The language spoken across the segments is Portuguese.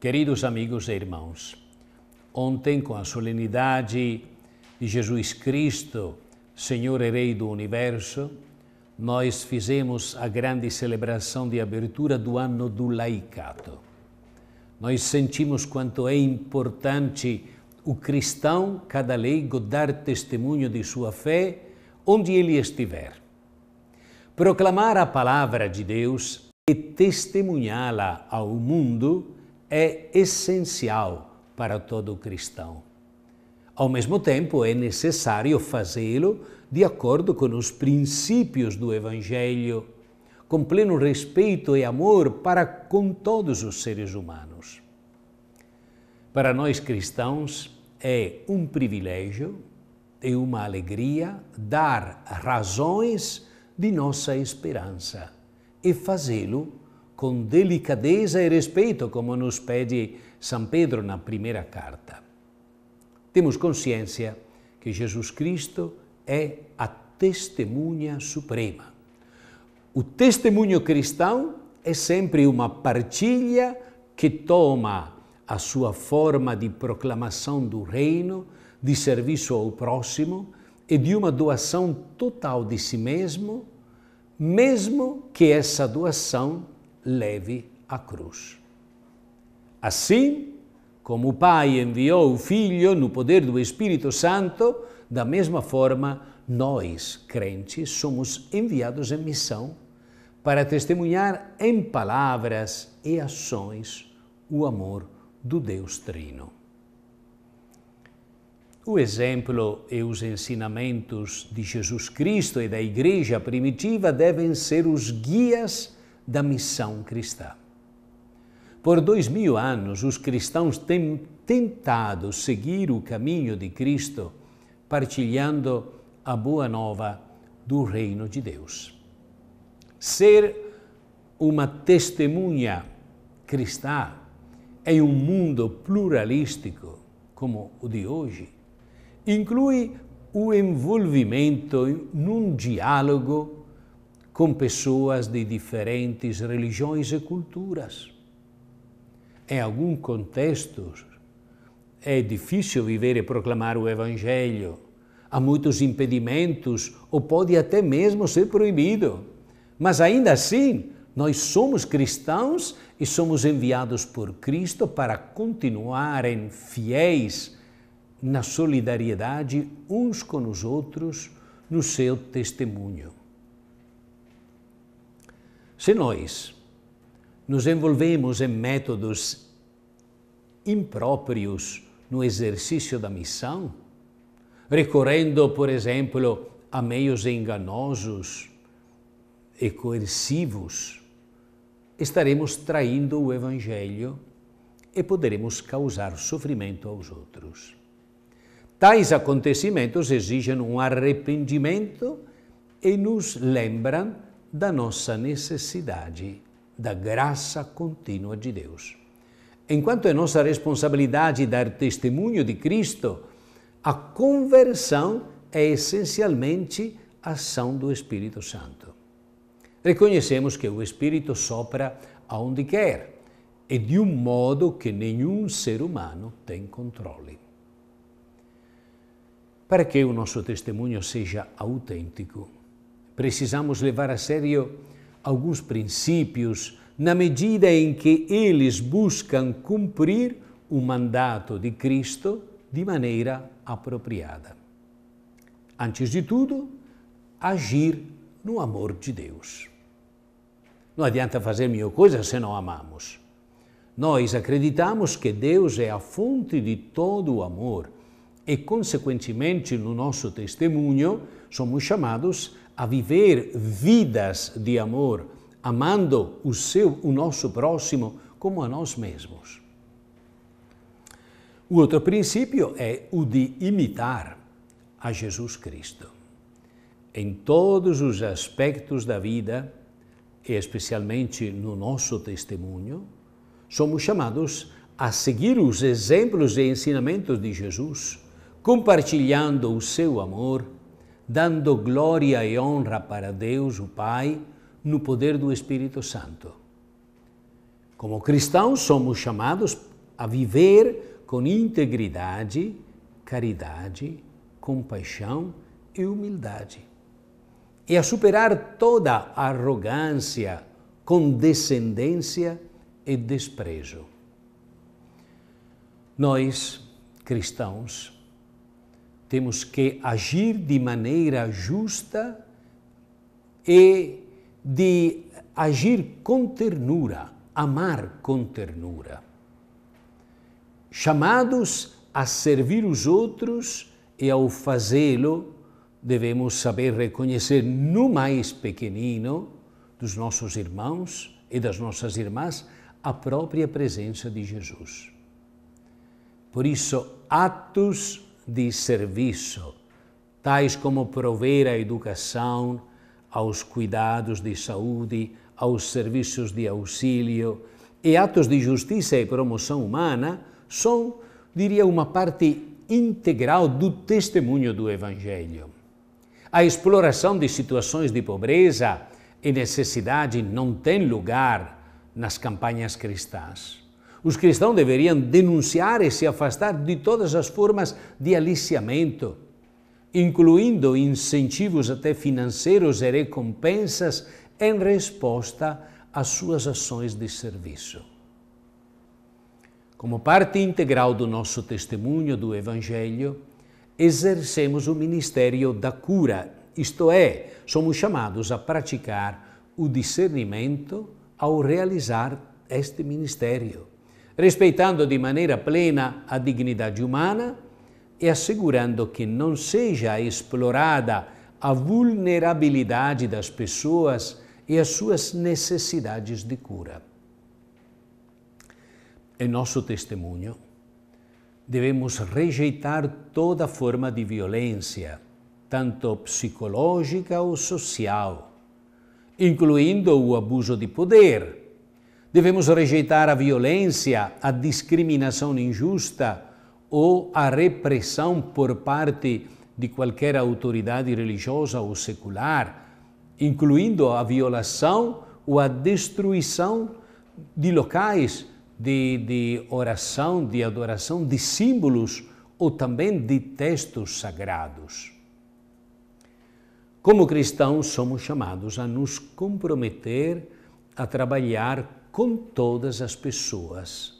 Queridos amigos e irmãos, ontem, com a solenidade de Jesus Cristo, Senhor e Rei do Universo, nós fizemos a grande celebração de abertura do ano do laicato. Nós sentimos quanto é importante o cristão, cada leigo, dar testemunho de sua fé onde ele estiver. Proclamar a palavra de Deus e testemunhá-la ao mundo é essencial para todo cristão. Ao mesmo tempo, é necessário fazê-lo de acordo com os princípios do Evangelho, com pleno respeito e amor para com todos os seres humanos. Para nós cristãos, é um privilégio e uma alegria dar razões de nossa esperança e fazê-lo com delicadeza e respeito, como nos pede São Pedro na primeira carta. Temos consciência que Jesus Cristo é a testemunha suprema. O testemunho cristão é sempre uma partilha que toma a sua forma de proclamação do reino, de serviço ao próximo e de uma doação total de si mesmo, mesmo que essa doação leve a cruz. Assim como o Pai enviou o Filho no poder do Espírito Santo, da mesma forma, nós, crentes, somos enviados em missão para testemunhar em palavras e ações o amor do Deus Trino. O exemplo e os ensinamentos de Jesus Cristo e da Igreja primitiva devem ser os guias da missão cristã. Por dois mil anos, os cristãos têm tentado seguir o caminho de Cristo, partilhando a boa nova do Reino de Deus. Ser uma testemunha cristã em um mundo pluralístico como o de hoje inclui o envolvimento num diálogo com pessoas de diferentes religiões e culturas. Em alguns contextos, é difícil viver e proclamar o Evangelho. Há muitos impedimentos, ou pode até mesmo ser proibido. Mas ainda assim, nós somos cristãos e somos enviados por Cristo para continuarem fiéis na solidariedade uns com os outros no seu testemunho. Se nós nos envolvemos em métodos impróprios no exercício da missão, recorrendo, por exemplo, a meios enganosos e coercivos, estaremos traindo o Evangelho e poderemos causar sofrimento aos outros. Tais acontecimentos exigem um arrependimento e nos lembram da nossa necessidade da graça contínua de Deus. Enquanto é nossa responsabilidade dar testemunho de Cristo, a conversão é essencialmente ação do Espírito Santo. Reconhecemos que o Espírito sopra aonde quer e de um modo que nenhum ser humano tem controle. Para que o nosso testemunho seja autêntico, precisamos levar a sério alguns princípios na medida em que eles buscam cumprir o mandato de Cristo de maneira apropriada. Antes de tudo, agir no amor de Deus. Não adianta fazer mil coisas se não amamos. Nós acreditamos que Deus é a fonte de todo o amor e, consequentemente, no nosso testemunho, somos chamados a viver vidas de amor, amando o seu, o nosso próximo como a nós mesmos. O outro princípio é o de imitar a Jesus Cristo. Em todos os aspectos da vida, e especialmente no nosso testemunho, somos chamados a seguir os exemplos e ensinamentos de Jesus, compartilhando o seu amor dando glória e honra para Deus, o Pai, no poder do Espírito Santo. Como cristãos, somos chamados a viver com integridade, caridade, compaixão e humildade. E a superar toda arrogância, condescendência e desprezo. Nós, cristãos, temos que agir de maneira justa e de agir com ternura, amar com ternura. Chamados a servir os outros e ao fazê-lo, devemos saber reconhecer no mais pequenino dos nossos irmãos e das nossas irmãs a própria presença de Jesus. Por isso, atos de serviço, tais como prover a educação, aos cuidados de saúde, aos serviços de auxílio e atos de justiça e promoção humana, são, diria, uma parte integral do testemunho do Evangelho. A exploração de situações de pobreza e necessidade não tem lugar nas campanhas cristãs. Os cristãos deveriam denunciar e se afastar de todas as formas de aliciamento, incluindo incentivos até financeiros e recompensas em resposta às suas ações de serviço. Como parte integral do nosso testemunho do Evangelho, exercemos o ministério da cura, isto é, somos chamados a praticar o discernimento ao realizar este ministério respeitando de maneira plena a dignidade humana e assegurando que não seja explorada a vulnerabilidade das pessoas e as suas necessidades de cura. Em nosso testemunho, devemos rejeitar toda forma de violência, tanto psicológica ou social, incluindo o abuso de poder, Devemos rejeitar a violência, a discriminação injusta ou a repressão por parte de qualquer autoridade religiosa ou secular, incluindo a violação ou a destruição de locais de, de oração, de adoração, de símbolos ou também de textos sagrados. Como cristãos, somos chamados a nos comprometer a trabalhar com todas as pessoas,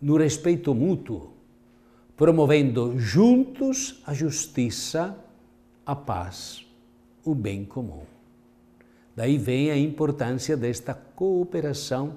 no respeito mútuo, promovendo juntos a justiça, a paz, o bem comum. Daí vem a importância desta cooperação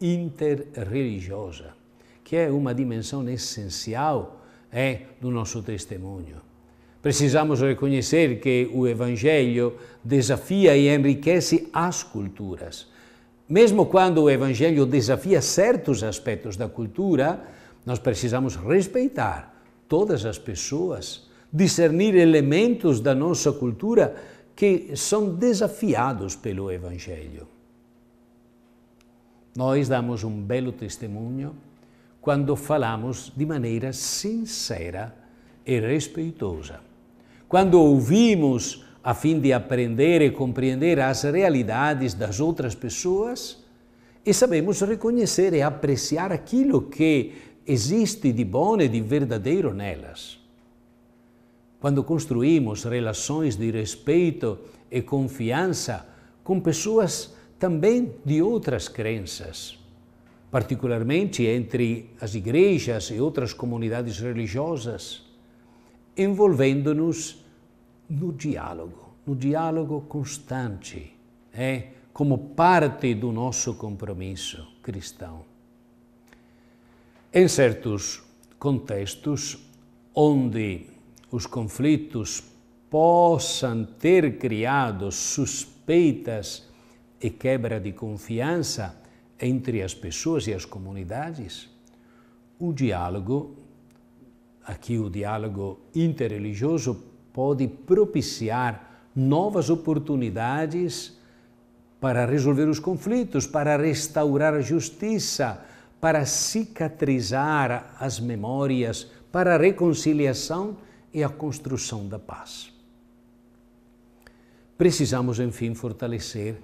interreligiosa, que é uma dimensão essencial é, do nosso testemunho. Precisamos reconhecer que o Evangelho desafia e enriquece as culturas, mesmo quando o Evangelho desafia certos aspectos da cultura, nós precisamos respeitar todas as pessoas, discernir elementos da nossa cultura que são desafiados pelo Evangelho. Nós damos um belo testemunho quando falamos de maneira sincera e respeitosa. Quando ouvimos a fim de aprender e compreender as realidades das outras pessoas e sabemos reconhecer e apreciar aquilo que existe de bom e de verdadeiro nelas. Quando construímos relações de respeito e confiança com pessoas também de outras crenças, particularmente entre as igrejas e outras comunidades religiosas, envolvendo-nos no diálogo, no diálogo constante, é como parte do nosso compromisso cristão. Em certos contextos onde os conflitos possam ter criado suspeitas e quebra de confiança entre as pessoas e as comunidades, o diálogo, aqui o diálogo interreligioso, pode propiciar novas oportunidades para resolver os conflitos, para restaurar a justiça, para cicatrizar as memórias, para a reconciliação e a construção da paz. Precisamos, enfim, fortalecer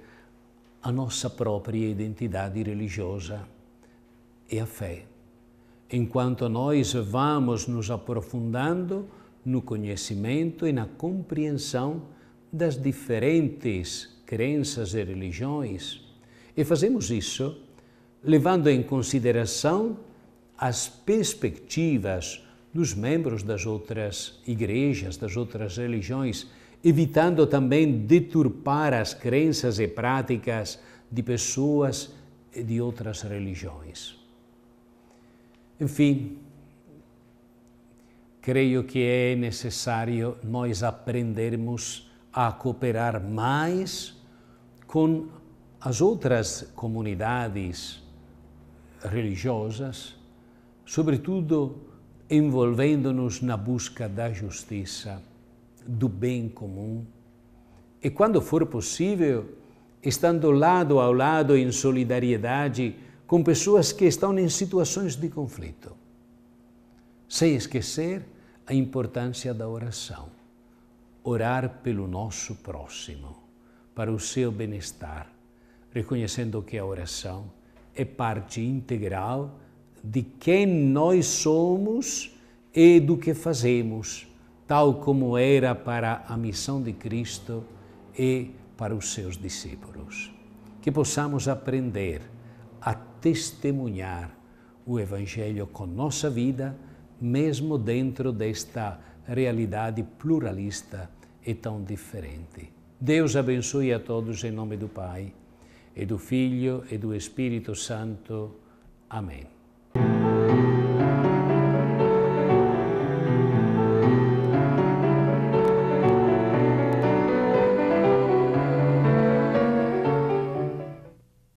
a nossa própria identidade religiosa e a fé. Enquanto nós vamos nos aprofundando no conhecimento e na compreensão das diferentes crenças e religiões. E fazemos isso levando em consideração as perspectivas dos membros das outras igrejas, das outras religiões, evitando também deturpar as crenças e práticas de pessoas de outras religiões. Enfim, creio que é necessário nós aprendermos a cooperar mais com as outras comunidades religiosas, sobretudo envolvendo-nos na busca da justiça, do bem comum, e quando for possível, estando lado a lado em solidariedade com pessoas que estão em situações de conflito, sem esquecer a importância da oração. Orar pelo nosso próximo, para o seu bem-estar, reconhecendo que a oração é parte integral de quem nós somos e do que fazemos, tal como era para a missão de Cristo e para os seus discípulos. Que possamos aprender a testemunhar o Evangelho com nossa vida mesmo dentro desta realidade pluralista e tão diferente. Deus abençoe a todos em nome do Pai, e do Filho e do Espírito Santo. Amém.